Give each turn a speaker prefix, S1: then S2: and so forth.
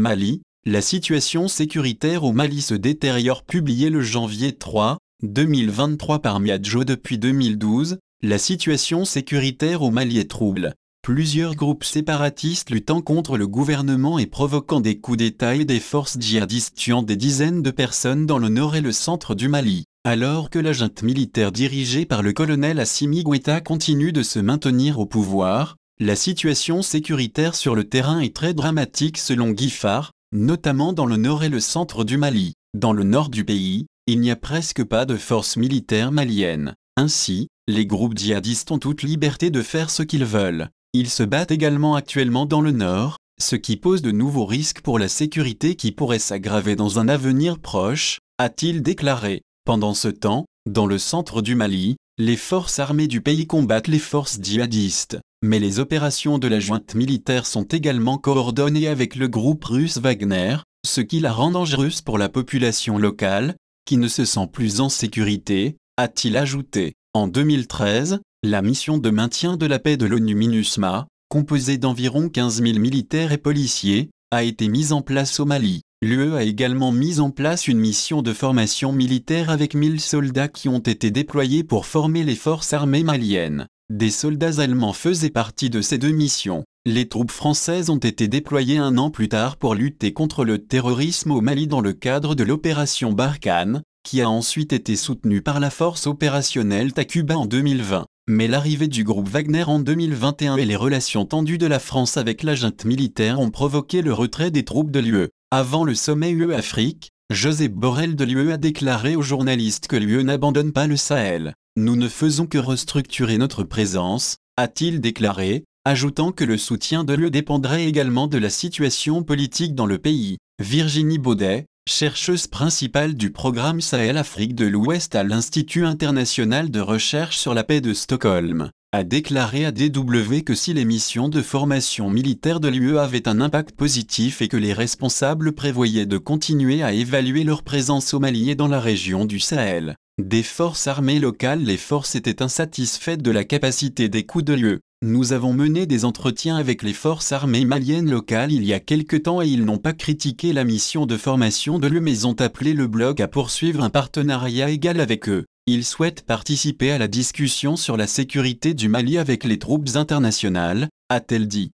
S1: Mali, la situation sécuritaire au Mali se détériore publié le janvier 3, 2023 par Miadjo depuis 2012, la situation sécuritaire au Mali est trouble. Plusieurs groupes séparatistes luttant contre le gouvernement et provoquant des coups d'État et des forces djihadistes tuant des dizaines de personnes dans le nord et le centre du Mali. Alors que la junte militaire dirigée par le colonel Assimi Gweta continue de se maintenir au pouvoir, la situation sécuritaire sur le terrain est très dramatique selon Guifard, notamment dans le nord et le centre du Mali. Dans le nord du pays, il n'y a presque pas de forces militaires malienne. Ainsi, les groupes djihadistes ont toute liberté de faire ce qu'ils veulent. Ils se battent également actuellement dans le nord, ce qui pose de nouveaux risques pour la sécurité qui pourrait s'aggraver dans un avenir proche, a-t-il déclaré. Pendant ce temps, dans le centre du Mali, les forces armées du pays combattent les forces djihadistes, mais les opérations de la jointe militaire sont également coordonnées avec le groupe russe Wagner, ce qui la rend dangereuse pour la population locale, qui ne se sent plus en sécurité, a-t-il ajouté. En 2013, la mission de maintien de la paix de l'ONU MINUSMA, composée d'environ 15 000 militaires et policiers, a été mise en place au Mali. L'UE a également mis en place une mission de formation militaire avec 1000 soldats qui ont été déployés pour former les forces armées maliennes. Des soldats allemands faisaient partie de ces deux missions. Les troupes françaises ont été déployées un an plus tard pour lutter contre le terrorisme au Mali dans le cadre de l'opération Barkhane, qui a ensuite été soutenue par la force opérationnelle Takuba en 2020. Mais l'arrivée du groupe Wagner en 2021 et les relations tendues de la France avec la junte militaire ont provoqué le retrait des troupes de l'UE. Avant le sommet UE-Afrique, José Borrell de l'UE a déclaré aux journalistes que l'UE n'abandonne pas le Sahel. Nous ne faisons que restructurer notre présence, a-t-il déclaré, ajoutant que le soutien de l'UE dépendrait également de la situation politique dans le pays. Virginie Baudet, chercheuse principale du programme Sahel-Afrique de l'Ouest à l'Institut international de recherche sur la paix de Stockholm, a déclaré à DW que si les missions de formation militaire de l'UE avaient un impact positif et que les responsables prévoyaient de continuer à évaluer leur présence au Mali et dans la région du Sahel, des forces armées locales les forces étaient insatisfaites de la capacité des coups de l'UE. Nous avons mené des entretiens avec les forces armées maliennes locales il y a quelque temps et ils n'ont pas critiqué la mission de formation de l'UE mais ont appelé le bloc à poursuivre un partenariat égal avec eux. Il souhaite participer à la discussion sur la sécurité du Mali avec les troupes internationales, a-t-elle dit.